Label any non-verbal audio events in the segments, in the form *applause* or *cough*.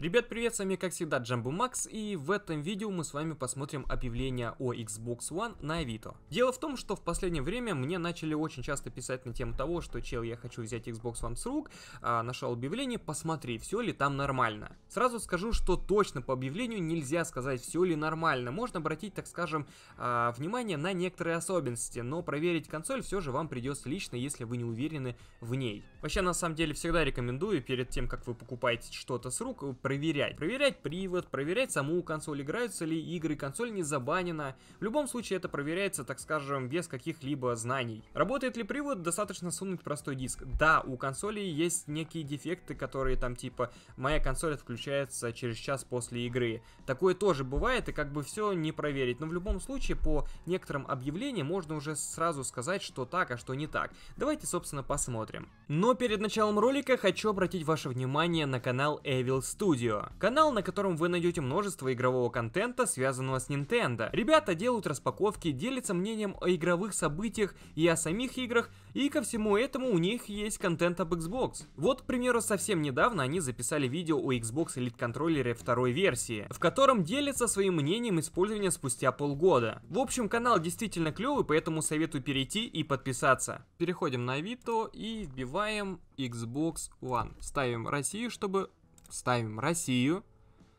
Ребят, привет, с вами как всегда Джамбу Макс, и в этом видео мы с вами посмотрим объявление о Xbox One на Авито. Дело в том, что в последнее время мне начали очень часто писать на тему того, что чел, я хочу взять Xbox One с рук, а, нашел объявление, посмотри, все ли там нормально. Сразу скажу, что точно по объявлению нельзя сказать, все ли нормально, можно обратить, так скажем, а, внимание на некоторые особенности, но проверить консоль все же вам придется лично, если вы не уверены в ней. Вообще, на самом деле, всегда рекомендую перед тем, как вы покупаете что-то с рук, проверять. Проверять привод, проверять саму консоль, играются ли игры, консоль не забанена. В любом случае, это проверяется, так скажем, без каких-либо знаний. Работает ли привод? Достаточно сунуть простой диск. Да, у консоли есть некие дефекты, которые там типа «моя консоль отключается через час после игры». Такое тоже бывает, и как бы все не проверить. Но в любом случае, по некоторым объявлениям можно уже сразу сказать, что так, а что не так. Давайте, собственно, посмотрим. Но но перед началом ролика хочу обратить ваше внимание на канал Evil Studio. Канал, на котором вы найдете множество игрового контента, связанного с Nintendo. Ребята делают распаковки, делятся мнением о игровых событиях и о самих играх, и ко всему этому у них есть контент об Xbox. Вот, к примеру, совсем недавно они записали видео о Xbox Elite контроллере второй версии, в котором делятся своим мнением использования спустя полгода. В общем, канал действительно клевый, поэтому советую перейти и подписаться. Переходим на Авито и вбиваем Xbox One. Ставим Россию, чтобы... Ставим Россию,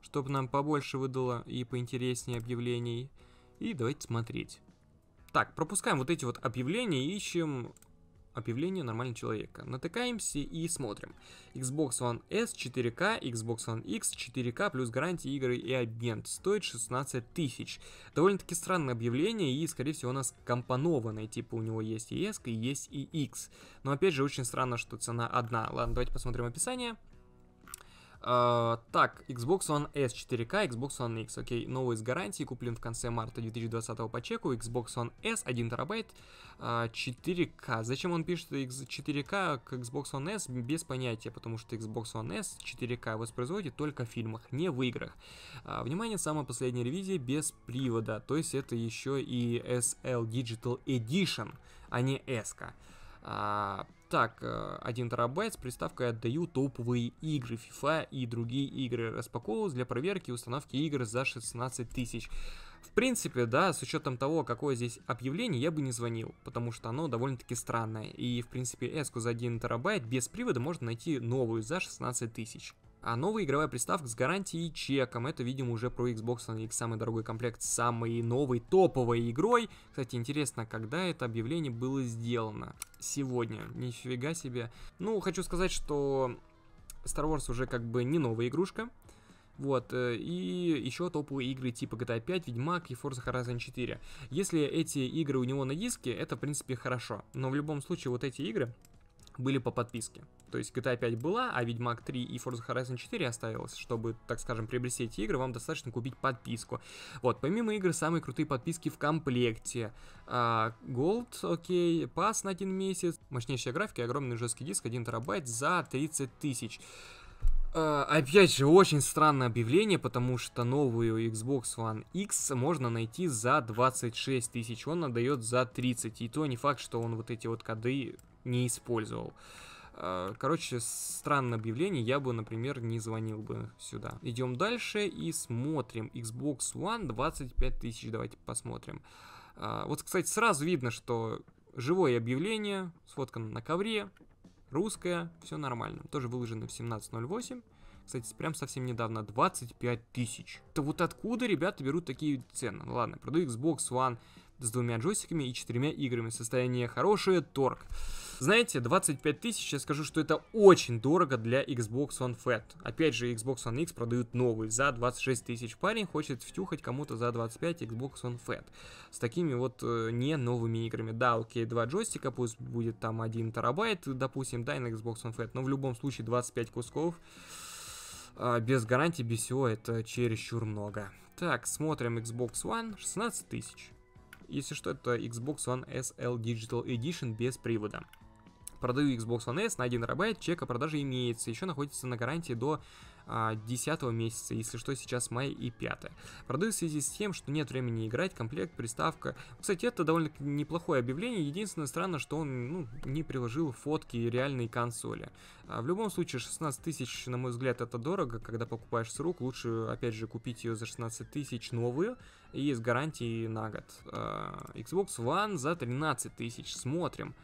чтобы нам побольше выдало и поинтереснее объявлений. И давайте смотреть. Так, пропускаем вот эти вот объявления и ищем объявление нормального человека. Натыкаемся и смотрим. Xbox One S 4 k Xbox One X 4 k плюс гарантии игры и обмен. Стоит 16 тысяч. Довольно-таки странное объявление и, скорее всего, у нас компонованное. Типа у него есть и e S, и есть и X. Но опять же, очень странно, что цена одна. Ладно, давайте посмотрим описание. А, так, Xbox One S 4K, Xbox One X. Окей, okay, новый с гарантией, куплен в конце марта 2020 по чеку. Xbox One S 1 терабайт, uh, а, 4K. Зачем он пишет 4K к Xbox One S, без понятия, потому что Xbox One S 4K воспроизводит только в фильмах, не в играх. Uh, внимание, самая последняя ревизия без привода, то есть это еще и SL Digital Edition, а не S. -ка. А, так, 1 э, терабайт с приставкой отдаю топовые игры FIFA и другие игры. Распаковываюсь для проверки и установки игр за 16 тысяч. В принципе, да, с учетом того, какое здесь объявление, я бы не звонил, потому что оно довольно-таки странное. И, в принципе, эску за 1 терабайт без привода можно найти новую за 16 тысяч. А новая игровая приставка с гарантией чеком. Это, видимо, уже про Xbox One X самый дорогой комплект с самой новой топовой игрой. Кстати, интересно, когда это объявление было сделано? Сегодня. Нифига себе. Ну, хочу сказать, что Star Wars уже как бы не новая игрушка. Вот, э, и еще топовые игры типа GTA 5, Ведьмак и Forza Horizon 4. Если эти игры у него на диске, это, в принципе, хорошо. Но в любом случае, вот эти игры, были по подписке. То есть GTA 5 а была, а Ведьмак 3 и Forza Horizon 4 оставилось. Чтобы, так скажем, приобрести эти игры, вам достаточно купить подписку. Вот, помимо игр, самые крутые подписки в комплекте. А, Gold, окей, Pass на один месяц, мощнейшая графика и огромный жесткий диск 1 терабайт за 30 тысяч. Uh, опять же, очень странное объявление, потому что новую Xbox One X можно найти за 26 тысяч, он отдает за 30, и то не факт, что он вот эти вот коды не использовал. Э, короче, странное объявление, я бы, например, не звонил бы сюда. Идем дальше и смотрим. Xbox One 25 тысяч, давайте посмотрим. Э, вот, кстати, сразу видно, что живое объявление, сфоткано на ковре, русское, все нормально. Тоже выложено в 17.08. Кстати, прям совсем недавно, 25 тысяч. Это вот откуда ребята берут такие цены? Ну ладно, продаю Xbox One с двумя джойстиками и четырьмя играми. Состояние хорошее, торг. Знаете, 25 тысяч, я скажу, что это очень дорого для Xbox One Fat. Опять же, Xbox One X продают новый за 26 тысяч. Парень хочет втюхать кому-то за 25 Xbox One Fat. С такими вот э, не новыми играми. Да, окей, два джойстика, пусть будет там 1 терабайт, допустим, да, и на Xbox One Fat. Но в любом случае 25 кусков э, без гарантии, без всего, это чересчур много. Так, смотрим Xbox One, 16 тысяч. Если что, это Xbox One SL Digital Edition без привода. Продаю Xbox One S на 1 терабайт, чек о продаже имеется, еще находится на гарантии до 10 а, месяца, если что, сейчас май и 5. Продают в связи с тем, что нет времени играть, комплект, приставка. Кстати, это довольно неплохое объявление, единственное странно, что он ну, не приложил фотки реальной консоли. А, в любом случае, 16 тысяч, на мой взгляд, это дорого, когда покупаешь с рук, лучше, опять же, купить ее за 16 тысяч новую и с гарантией на год. А, Xbox One за 13 тысяч, смотрим.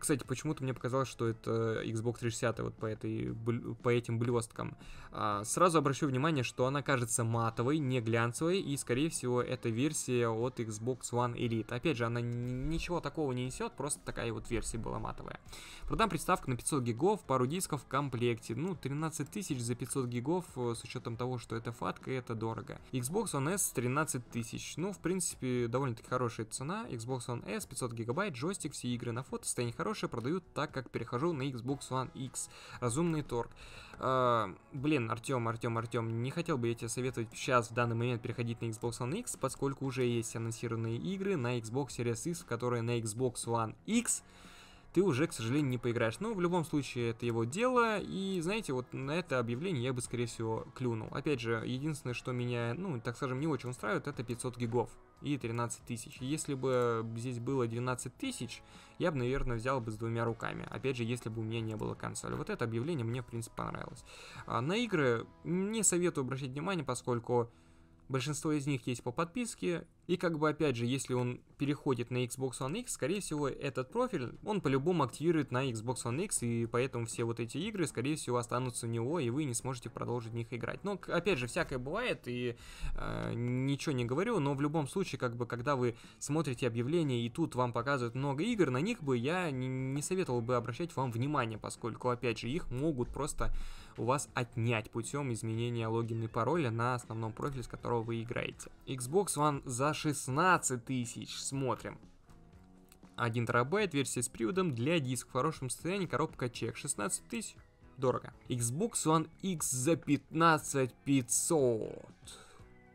Кстати, почему-то мне показалось, что это Xbox 360 вот по, этой, по этим блесткам. А, сразу обращу внимание, что она кажется матовой, не глянцевой, и, скорее всего, это версия от Xbox One Elite. Опять же, она ничего такого не несет, просто такая вот версия была матовая. Продам приставку на 500 гигов, пару дисков в комплекте. Ну, 13 тысяч за 500 гигов, э, с учетом того, что это фатка, это дорого. Xbox One S 13 тысяч. Ну, в принципе, довольно-таки хорошая цена. Xbox One S 500 гигабайт, джойстик, все игры на фото, состояние хорошее хорошие продают, так как перехожу на Xbox One X. Разумный торг. Э, блин, Артем, Артем, Артем, не хотел бы я тебе советовать сейчас, в данный момент, переходить на Xbox One X, поскольку уже есть анонсированные игры на Xbox Series X, которые на Xbox One X ты уже, к сожалению, не поиграешь. Но ну, в любом случае это его дело, и, знаете, вот на это объявление я бы, скорее всего, клюнул. Опять же, единственное, что меня, ну, так скажем, не очень устраивает, это 500 гигов и 13 тысяч. Если бы здесь было 12 тысяч, я бы, наверное, взял бы с двумя руками. Опять же, если бы у меня не было консоли. Вот это объявление мне, в принципе, понравилось. А на игры не советую обращать внимание, поскольку Большинство из них есть по подписке. И как бы опять же, если он переходит на Xbox One X, скорее всего, этот профиль он по-любому активирует на Xbox One X, и поэтому все вот эти игры, скорее всего, останутся у него, и вы не сможете продолжить в них играть. Но, опять же, всякое бывает, и э, ничего не говорю, но в любом случае, как бы, когда вы смотрите объявление и тут вам показывают много игр, на них бы я не, не советовал бы обращать вам внимание, поскольку, опять же, их могут просто у вас отнять путем изменения логина и пароля на основном профиле, с которого вы играете. Xbox One за 16 тысяч, смотрим. 1 терабайт, версия с приводом для диска в хорошем состоянии, коробка чек, 16 тысяч, дорого. Xbox One X за 15 500.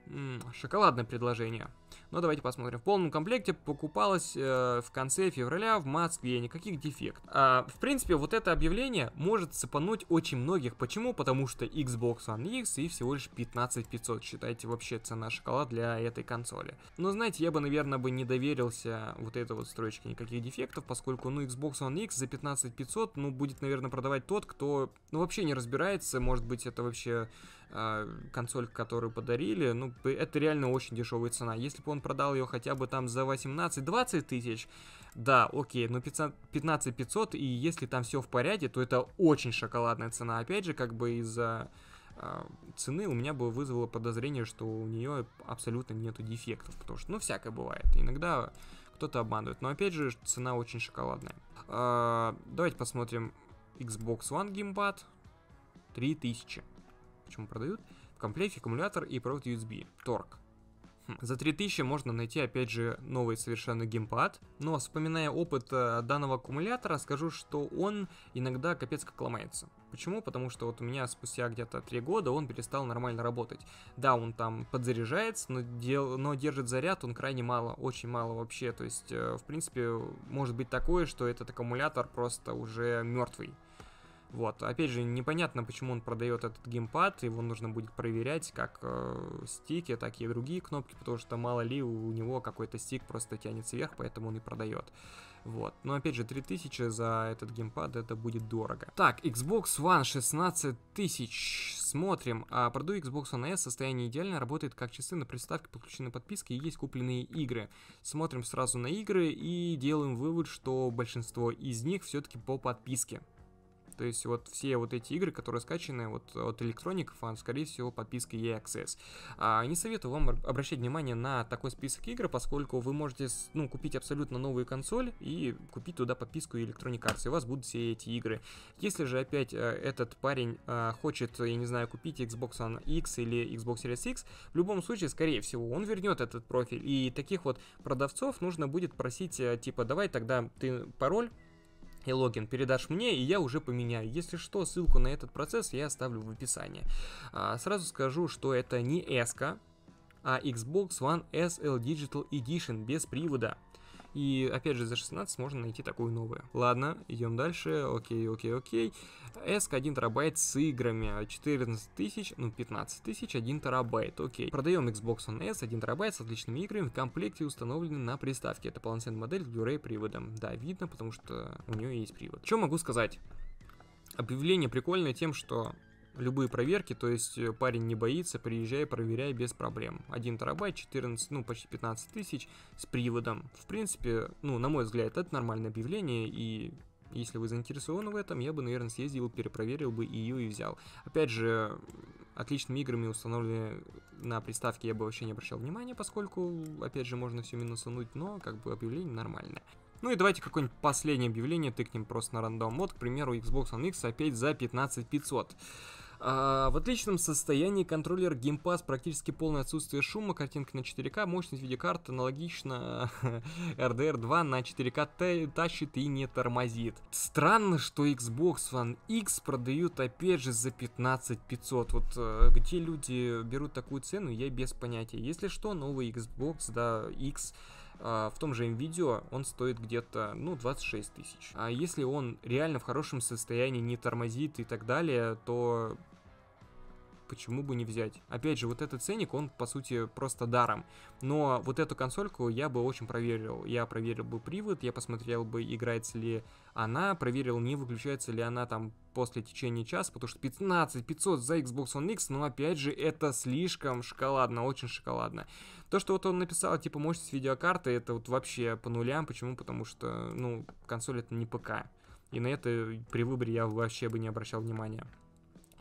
М -м, шоколадное предложение. Но давайте посмотрим. В полном комплекте покупалась э, в конце февраля в Москве, никаких дефектов. А, в принципе, вот это объявление может цепануть очень многих. Почему? Потому что Xbox One X и всего лишь 15500, считайте, вообще цена шоколад для этой консоли. Но знаете, я бы, наверное, бы не доверился вот этой вот строчке никаких дефектов, поскольку, ну, Xbox One X за 15500, ну, будет, наверное, продавать тот, кто, ну, вообще не разбирается, может быть, это вообще э, а, консоль, которую подарили, ну, это реально очень дешевая цена. Если если бы он продал ее хотя бы там за 18-20 тысяч, да, окей, но 15 500, и если там все в порядке, то это очень шоколадная цена. Опять же, как бы из-за а, цены у меня бы вызвало подозрение, что у нее абсолютно нету дефектов, потому что, ну, всякое бывает. Иногда кто-то обманывает. Но опять же, цена очень шоколадная. А, давайте посмотрим Xbox One геймпад. 3000. Почему продают? В комплекте аккумулятор и провод USB. Торг. Хм. За 3000 можно найти, опять же, новый совершенно геймпад. Но, вспоминая опыт э, данного аккумулятора, скажу, что он иногда капец как ломается. Почему? Потому что вот у меня спустя где-то 3 года он перестал нормально работать. Да, он там подзаряжается, но, дел... но держит заряд он крайне мало, очень мало вообще. То есть, э, в принципе, может быть такое, что этот аккумулятор просто уже мертвый. Вот, опять же, непонятно, почему он продает этот геймпад, его нужно будет проверять как э, стики, так и другие кнопки, потому что мало ли у него какой-то стик просто тянется вверх, поэтому он и продает. Вот, но опять же, 3000 за этот геймпад это будет дорого. Так, Xbox One 16 тысяч, смотрим. А проду Xbox One S, состояние идеально, работает как часы на приставке, подключены подписки и есть купленные игры. Смотрим сразу на игры и делаем вывод, что большинство из них все-таки по подписке. То есть вот все вот эти игры, которые скачаны вот от Electronic Fun, скорее всего, подписка EA Access. А, не советую вам обращать внимание на такой список игр, поскольку вы можете ну, купить абсолютно новую консоль и купить туда подписку Electronic Arts, и у вас будут все эти игры. Если же опять э, этот парень а, хочет, я не знаю, купить Xbox One X или Xbox Series X, в любом случае, скорее всего, он вернет этот профиль. И таких вот продавцов нужно будет просить, э, типа, давай тогда ты пароль и логин передашь мне, и я уже поменяю. Если что, ссылку на этот процесс я оставлю в описании. А, сразу скажу, что это не s а Xbox One S L Digital Edition без привода. И опять же за 16 можно найти такую новую. Ладно, идем дальше. Окей, окей, окей. S 1 терабайт с играми. 14 тысяч, ну 15 тысяч, 1 терабайт. Окей. Продаем Xbox One S 1 терабайт с отличными играми в комплекте установлены на приставке. Это полноценная модель с Blu-ray приводом. Да, видно, потому что у нее есть привод. Что могу сказать? Объявление прикольное тем, что любые проверки, то есть э, парень не боится, приезжай, проверяй без проблем. 1 терабайт, 14, ну почти 15 тысяч с приводом. В принципе, ну на мой взгляд, это нормальное объявление и если вы заинтересованы в этом, я бы, наверное, съездил, перепроверил бы ее и взял. Опять же, отличными играми установлены на приставке я бы вообще не обращал внимания, поскольку, опять же, можно все минусануть, но как бы объявление нормальное. Ну и давайте какое-нибудь последнее объявление тыкнем просто на рандом. мод, к примеру, Xbox One X опять за 15500. 500. А, в отличном состоянии контроллер геймпас, практически полное отсутствие шума, картинка на 4К, мощность видеокарты аналогично RDR *laughs* 2 на 4К тащит и не тормозит. Странно, что Xbox One X продают опять же за 15 500. Вот э, где люди берут такую цену, я без понятия. Если что, новый Xbox, да, X э, в том же видео он стоит где-то, ну, 26 тысяч. А если он реально в хорошем состоянии, не тормозит и так далее, то почему бы не взять? Опять же, вот этот ценник, он, по сути, просто даром. Но вот эту консольку я бы очень проверил. Я проверил бы привод, я посмотрел бы, играется ли она, проверил, не выключается ли она там после течения часа, потому что 15 500 за Xbox One X, но опять же, это слишком шоколадно, очень шоколадно. То, что вот он написал, типа, мощность видеокарты, это вот вообще по нулям. Почему? Потому что, ну, консоль это не ПК. И на это при выборе я вообще бы не обращал внимания.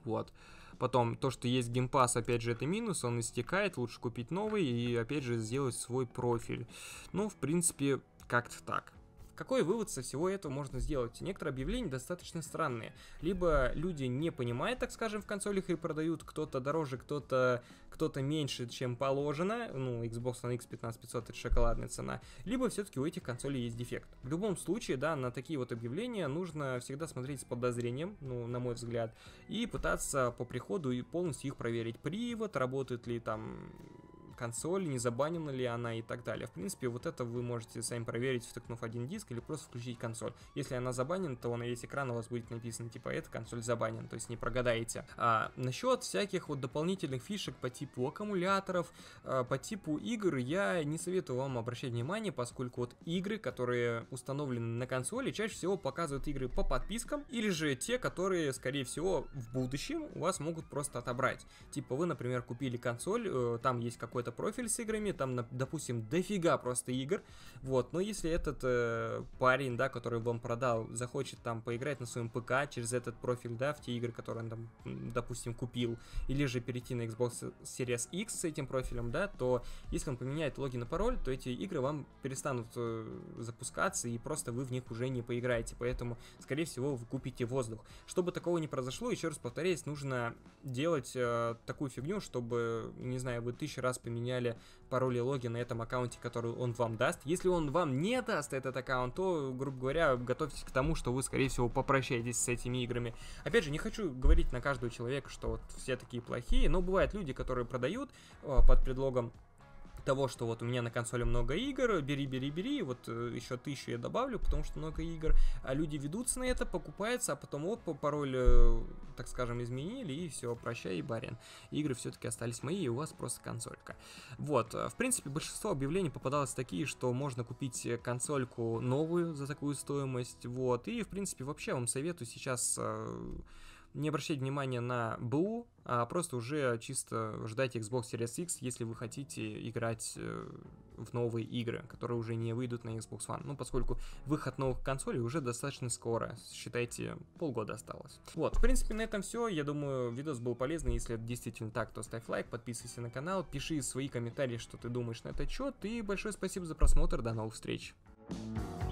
Вот. Uh, Потом, то, что есть геймпас, опять же, это минус, он истекает, лучше купить новый и, опять же, сделать свой профиль. Ну, в принципе, как-то так. Какой вывод со всего этого можно сделать? Некоторые объявления достаточно странные. Либо люди не понимают, так скажем, в консолях и продают кто-то дороже, кто-то кто, -то, меньше, чем положено. Ну, Xbox One X 15500 это шоколадная цена. Либо все-таки у этих консолей есть дефект. В любом случае, да, на такие вот объявления нужно всегда смотреть с подозрением, ну, на мой взгляд, и пытаться по приходу и полностью их проверить. Привод, работает ли там консоль, не забанена ли она и так далее. В принципе, вот это вы можете сами проверить, втыкнув один диск или просто включить консоль. Если она забанена, то на весь экран у вас будет написано, типа, эта консоль забанена, то есть не прогадаете. А насчет всяких вот дополнительных фишек по типу аккумуляторов, э, по типу игр, я не советую вам обращать внимание, поскольку вот игры, которые установлены на консоли, чаще всего показывают игры по подпискам, или же те, которые, скорее всего, в будущем у вас могут просто отобрать. Типа вы, например, купили консоль, э, там есть какой-то какой-то профиль с играми, там, допустим, дофига просто игр, вот, но если этот э, парень, да, который вам продал, захочет там поиграть на своем ПК через этот профиль, да, в те игры, которые он там, допустим, купил, или же перейти на Xbox Series X с этим профилем, да, то если он поменяет логин и пароль, то эти игры вам перестанут э, запускаться, и просто вы в них уже не поиграете, поэтому, скорее всего, вы купите воздух. Чтобы такого не произошло, еще раз повторяюсь, нужно делать э, такую фигню, чтобы, не знаю, вы тысячу раз поменяли меняли пароль и логин на этом аккаунте, который он вам даст. Если он вам не даст этот аккаунт, то, грубо говоря, готовьтесь к тому, что вы, скорее всего, попрощаетесь с этими играми. Опять же, не хочу говорить на каждого человека, что вот все такие плохие, но бывают люди, которые продают э, под предлогом того, что вот у меня на консоли много игр, бери, бери, бери, вот э, еще тысячу я добавлю, потому что много игр, а люди ведутся на это, покупаются, а потом оп, пароль, э, так скажем, изменили, и все, прощай, барин. Игры все-таки остались мои, и у вас просто консолька. Вот, э, в принципе, большинство объявлений попадалось такие, что можно купить консольку новую за такую стоимость, вот, и, в принципе, вообще вам советую сейчас не обращать внимания на БУ, а просто уже чисто ждать Xbox Series X, если вы хотите играть э, в новые игры, которые уже не выйдут на Xbox One. Ну, поскольку выход новых консолей уже достаточно скоро, считайте, полгода осталось. Вот, в принципе, на этом все. Я думаю, видос был полезный. Если это действительно так, то ставь лайк, подписывайся на канал, пиши свои комментарии, что ты думаешь на этот счет, и большое спасибо за просмотр, до новых встреч! Thank you